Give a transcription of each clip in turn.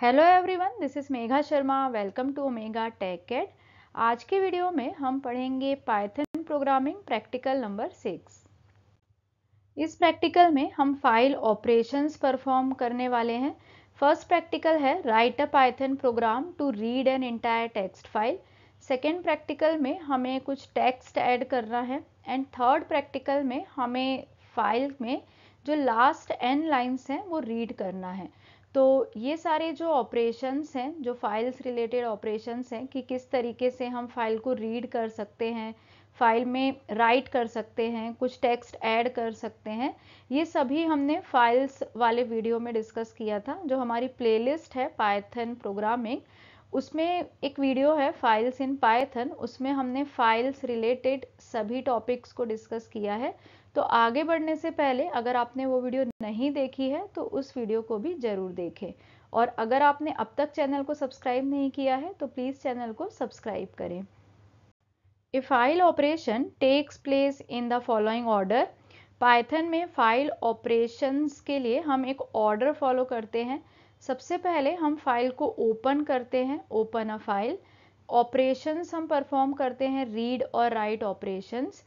hello everyone this is Megha Sharma welcome to Omega Tech Cat आज के video में हम पढ़ेंगे Python programming practical number six इस प्रैक्टिकल में हम फाइल ऑपरेशंस परफॉर्म करने वाले हैं फर्स्ट प्रैक्टिकल है write a Python program to read an entire text file second practical में हमें कुछ टेक्स्ट ऐड करना है एंड थर्ड प्रैक्टिकल में हमें फाइल में जो लास्ट एन लाइन्स हैं वो रीड करना है तो ये सारे जो ऑपरेशंस हैं जो फाइल्स रिलेटेड ऑपरेशंस हैं कि किस तरीके से हम फाइल को रीड कर सकते हैं फाइल में राइट कर सकते हैं कुछ टेक्स्ट ऐड कर सकते हैं ये सभी हमने फाइल्स वाले वीडियो में डिस्कस किया था जो हमारी प्लेलिस्ट है पाइथन प्रोग्रामिंग उसमें एक वीडियो है फाइल्स इन पाइथन उसमें हमने फाइल्स रिलेटेड सभी टॉपिक्स को डिस्कस किया है तो आगे बढ़ने से पहले अगर आपने वो वीडियो नहीं देखी है तो उस वीडियो को भी ज़रूर देखें और अगर आपने अब तक चैनल को सब्सक्राइब नहीं किया है तो प्लीज़ चैनल को सब्सक्राइब करें a file operation takes place in the following order Python में फाइल ऑपरेशंस के लिए हम एक ऑर्डर फॉलो करते हैं सबसे पहले हम फाइल को ओपन करते हैं ओपन अ फाइल ऑपरेशंस हम परफॉर्म करते हैं रीड और राइट ऑपरेशंस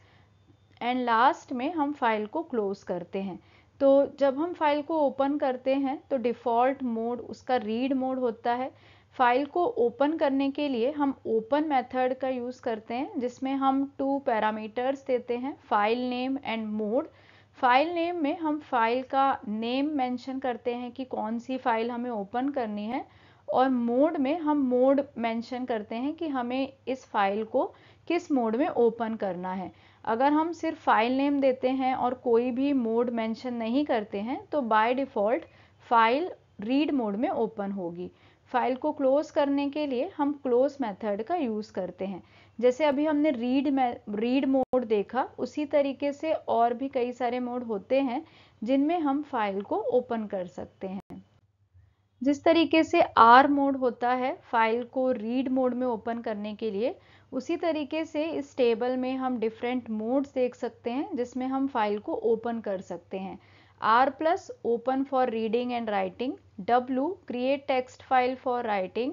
एंड लास्ट में हम फाइल को क्लोज़ करते हैं तो जब हम फाइल को ओपन करते हैं तो डिफ़ॉल्ट मोड उसका रीड मोड होता है फाइल को ओपन करने के लिए हम ओपन मेथड का यूज़ करते हैं जिसमें हम टू पैरामीटर्स देते हैं file name and mode file name में हम फाइल का नेम मेंशन करते हैं कि कौन सी फाइल हमें ओपन करनी है और मोड में हम मोड मेंशन करते हैं कि हमें इस फाइल को किस मोड में ओपन करना है अगर हम सिर्फ फाइल नेम देते हैं और कोई भी मोड मेंशन नहीं करते हैं तो by default file read mode में ओपन होगी फाइल को क्लोज करने के लिए हम क्लोज मेथड का यूज़ करते हैं जैसे अभी हमने रीड रीड मोड देखा उसी तरीके से और भी कई सारे मोड होते हैं जिनमें हम फाइल को ओपन कर सकते हैं जिस तरीके से आर मोड होता है फाइल को रीड मोड में ओपन करने के लिए उसी तरीके से इस टेबल में हम डिफरेंट मोड्स देख सकते हैं जिसमें हम फाइल को ओपन कर सकते हैं R plus open for reading and writing W create text file for writing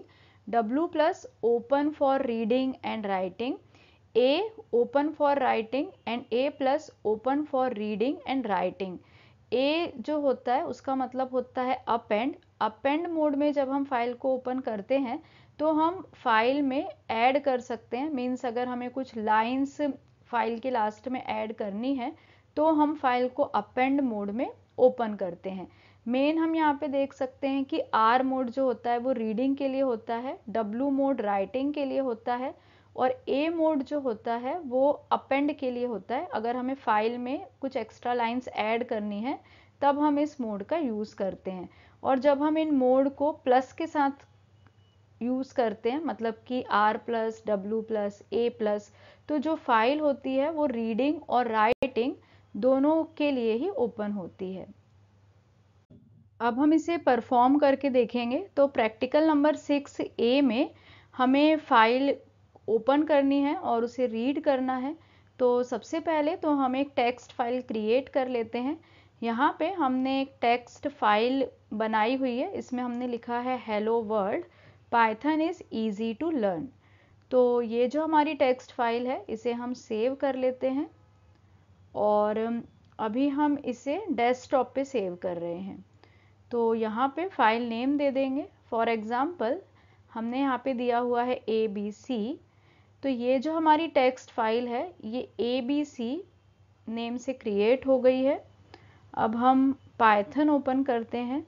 W plus open for reading and writing A open for writing and A plus open for reading and writing A जो होता है उसका मतलब होता है up and append mode में जब हम फाइल को ओपन करते हैं तो हम फाइल में ऐड कर सकते हैं मीन्स अगर हमें कुछ लाइन्स फाइल के लास्ट में ऐड करनी है तो हम फाइल को अपेंड मोड में ओपन करते हैं मेन हम यहाँ पे देख सकते हैं कि आर मोड जो होता है वो रीडिंग के लिए होता है डब्लू मोड राइटिंग के लिए होता है और ए मोड जो होता है वो अपेंड के लिए होता है अगर हमें फाइल में कुछ एक्स्ट्रा लाइंस ऐड करनी है तब हम इस मोड का यूज़ करते हैं और जब हम इन मोड को प्लस के साथ यूज़ करते हैं मतलब कि R plus W plus A plus तो जो फाइल होती है वो रीडिंग और राइटिंग दोनों के लिए ही ओपन होती है अब हम इसे परफॉर्म करके देखेंगे तो प्रैक्टिकल नंबर सिक्स ए में हमें फाइल ओपन करनी है और उसे रीड करना है तो सबसे पहले तो हम एक टेक्स्ट फाइल क्रिएट कर लेते हैं यहाँ पे हमने एक टेक्स्ट फाइल बनाई हुई है इसमें हमने लिखा है hello world Python is easy to learn तो ये जो हमारी टेक्स्ट फाइल है इसे हम सेव कर लेते हैं और अभी हम इसे डेस्कटॉप पे सेव कर रहे हैं तो यहाँ पे फाइल नेम दे देंगे फॉर एग्ज़ाम्पल हमने यहाँ पे दिया हुआ है ए बी सी तो ये जो हमारी टेक्स्ट फाइल है ये ए बी सी नेम से क्रिएट हो गई है अब हम पाइथन ओपन करते हैं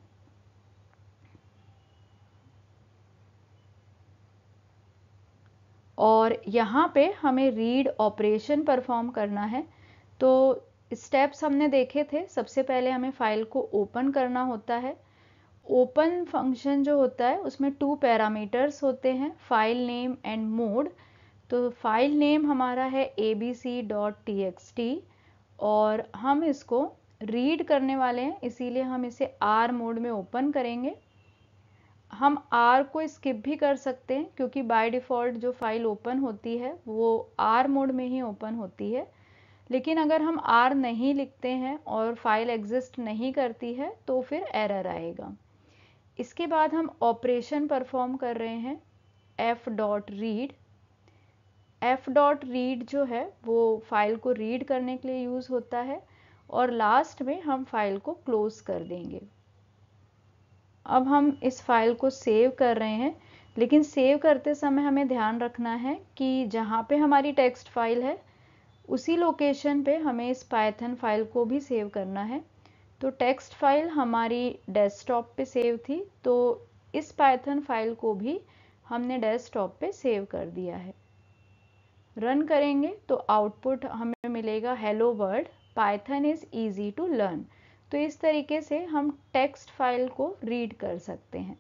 और यहाँ पे हमें रीड ऑपरेशन परफॉर्म करना है तो स्टेप्स हमने देखे थे सबसे पहले हमें फाइल को ओपन करना होता है ओपन फंक्शन जो होता है उसमें टू पैरामीटर्स होते हैं फाइल नेम एंड मोड तो फाइल नेम हमारा है abc.txt और हम इसको रीड करने वाले हैं इसीलिए हम इसे आर मोड में ओपन करेंगे हम आर को स्किप भी कर सकते हैं क्योंकि बाय डिफ़ॉल्ट जो फाइल ओपन होती है वो आर मोड में ही ओपन होती है लेकिन अगर हम आर नहीं लिखते हैं और फाइल एग्जिस्ट नहीं करती है तो फिर एरर आएगा इसके बाद हम ऑपरेशन परफॉर्म कर रहे हैं F dot read F dot read जो है वो फाइल को रीड करने के लिए यूज़ होता है और लास्ट में हम फाइल को क्लोज़ कर देंगे अब हम इस फाइल को सेव कर रहे हैं लेकिन सेव करते समय हमें ध्यान रखना है कि जहाँ पे हमारी टेक्स्ट फाइल है उसी लोकेशन पे हमें इस पाइथन फाइल को भी सेव करना है तो टेक्स्ट फाइल हमारी डेस्कटॉप पे सेव थी तो इस पाइथन फाइल को भी हमने डेस्कटॉप पे सेव कर दिया है रन करेंगे तो आउटपुट हमें मिलेगा hello word Python is easy to learn तो इस तरीके से हम टेक्स्ट फाइल को रीड कर सकते हैं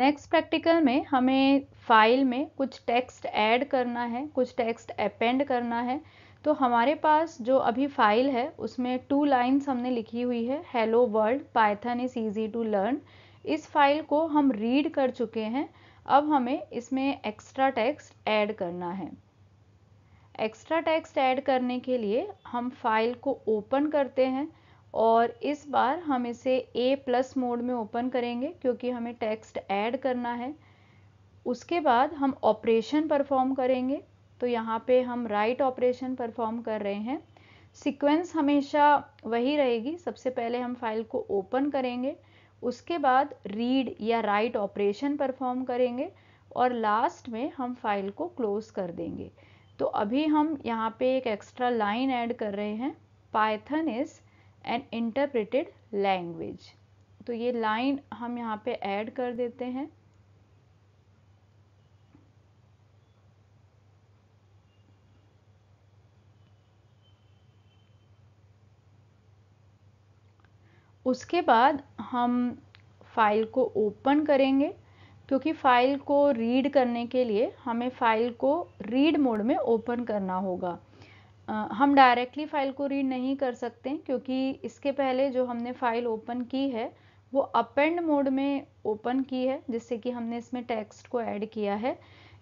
नेक्स्ट प्रैक्टिकल में हमें फाइल में कुछ टेक्स्ट ऐड करना है कुछ टेक्स्ट अपेंड करना है तो हमारे पास जो अभी फाइल है उसमें टू लाइंस हमने लिखी हुई है hello world Python is easy to learn इस फाइल को हम रीड कर चुके हैं अब हमें इसमें एक्स्ट्रा टेक्स्ट ऐड करना है एक्स्ट्रा टेक्स्ट ऐड करने के लिए हम फाइल को ओपन करते हैं और इस बार हम इसे ए प्लस मोड में ओपन करेंगे क्योंकि हमें टेक्स्ट ऐड करना है उसके बाद हम ऑपरेशन परफॉर्म करेंगे तो यहाँ पे हम राइट ऑपरेशन परफॉर्म कर रहे हैं सीक्वेंस हमेशा वही रहेगी सबसे पहले हम फाइल को ओपन करेंगे उसके बाद रीड या राइट ऑपरेशन परफॉर्म करेंगे और लास्ट में हम फाइल को क्लोज कर देंगे तो अभी हम यहाँ पे एक एक्स्ट्रा लाइन ऐड कर रहे हैं Python is an interpreted language तो ये लाइन हम यहाँ पे ऐड कर देते हैं उसके बाद हम फाइल को ओपन करेंगे क्योंकि फ़ाइल को रीड करने के लिए हमें फ़ाइल को रीड मोड में ओपन करना होगा हम डायरेक्टली फ़ाइल को रीड नहीं कर सकते क्योंकि इसके पहले जो हमने फ़ाइल ओपन की है वो अपेंड मोड में ओपन की है जिससे कि हमने इसमें टेक्स्ट को ऐड किया है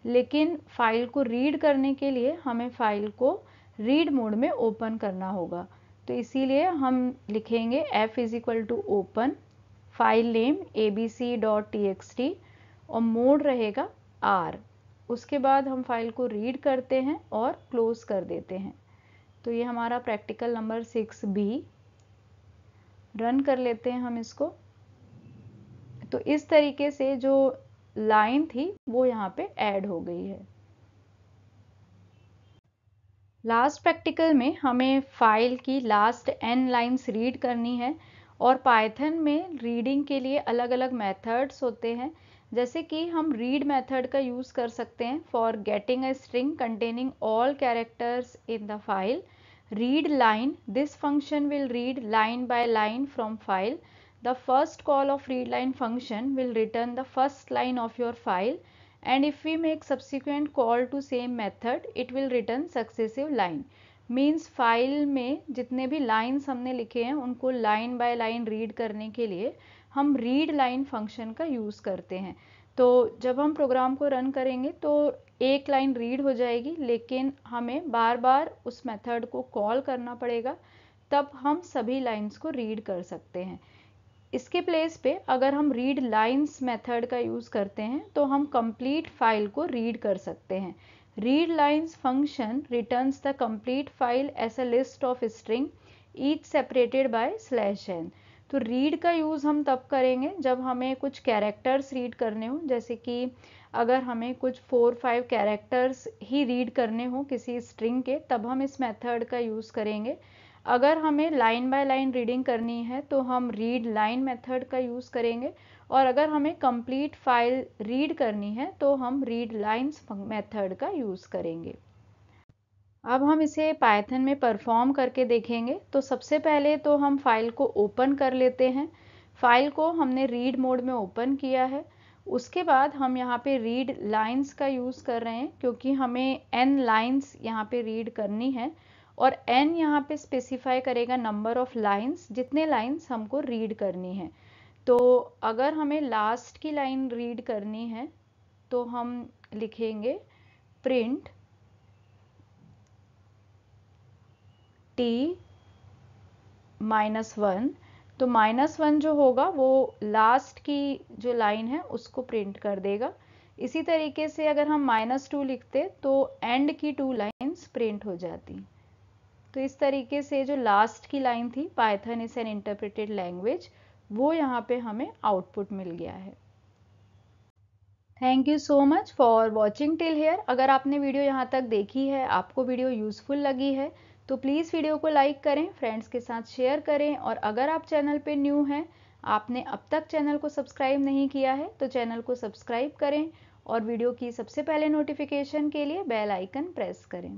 लेकिन फाइल को रीड करने के लिए हमें फाइल को रीड मोड में ओपन करना होगा तो इसीलिए हम लिखेंगे F is equal to open file name A B C dot T X T और मोड रहेगा आर उसके बाद हम फाइल को रीड करते हैं और क्लोज कर देते हैं तो ये हमारा practical number six B run कर लेते हैं हम इसको तो इस तरीके से जो लाइन थी वो यहाँ पे ऐड हो गई है लास्ट प्रैक्टिकल में हमें फाइल की लास्ट एन लाइंस रीड करनी है और पाइथन में रीडिंग के लिए अलग अलग मेथड्स होते हैं जैसे कि हम रीड मेथड का यूज़ कर सकते हैं for getting a string containing all characters in the file read line this function will read line by line from file the first call of read line function will return the first line of your file and if you make subsequent call to same method it will return successive line means file में जितने भी lines हमने लिखे हैं उनको line by line read करने के लिए हम रीड लाइन फंक्शन का यूज़ करते हैं तो जब हम प्रोग्राम को रन करेंगे तो एक लाइन रीड हो जाएगी लेकिन हमें बार बार उस मेथड को कॉल करना पड़ेगा तब हम सभी लाइंस को रीड कर सकते हैं इसके प्लेस पे अगर हम रीड लाइंस मेथड का यूज़ करते हैं तो हम कंप्लीट फाइल को रीड कर सकते हैं read lines function returns the complete file as a list of string each separated by slash n तो रीड का यूज़ हम तब करेंगे जब हमें कुछ कैरेक्टर्स रीड करने हों जैसे कि अगर हमें कुछ फोर फाइव कैरेक्टर्स ही रीड करने हों किसी स्ट्रिंग के तब हम इस मेथड का यूज़ करेंगे अगर हमें लाइन बाय लाइन रीडिंग करनी है तो हम रीड लाइन मेथड का यूज़ करेंगे और अगर हमें कंप्लीट फाइल रीड करनी है तो हम रीड लाइन्स मेथड का यूज़ करेंगे अब हम इसे पाइथन में परफॉर्म करके देखेंगे तो सबसे पहले तो हम फाइल को ओपन कर लेते हैं फाइल को हमने रीड मोड में ओपन किया है उसके बाद हम यहाँ पे रीड लाइंस का यूज़ कर रहे हैं क्योंकि हमें एन लाइंस यहाँ पे रीड करनी है और एन यहाँ पे स्पेसिफाई करेगा नंबर ऑफ लाइंस जितने लाइंस हमको रीड करनी है तो अगर हमें लास्ट की लाइन रीड करनी है तो हम लिखेंगे प्रिंट टी माइनस वन तो माइनस वन जो होगा वो लास्ट की जो लाइन है उसको प्रिंट कर देगा इसी तरीके से अगर हम माइनस टू लिखते तो एंड की टू लाइन्स प्रिंट हो जाती तो इस तरीके से जो लास्ट की लाइन थी Python is an interpreted language वो यहाँ पे हमें आउटपुट मिल गया है thank you so much for watching till here अगर आपने वीडियो यहाँ तक देखी है आपको वीडियो यूज़फुल लगी है तो प्लीज़ वीडियो को लाइक करें फ्रेंड्स के साथ शेयर करें और अगर आप चैनल पर न्यू हैं आपने अब तक चैनल को सब्सक्राइब नहीं किया है तो चैनल को सब्सक्राइब करें और वीडियो की सबसे पहले नोटिफिकेशन के लिए बेल आइकन प्रेस करें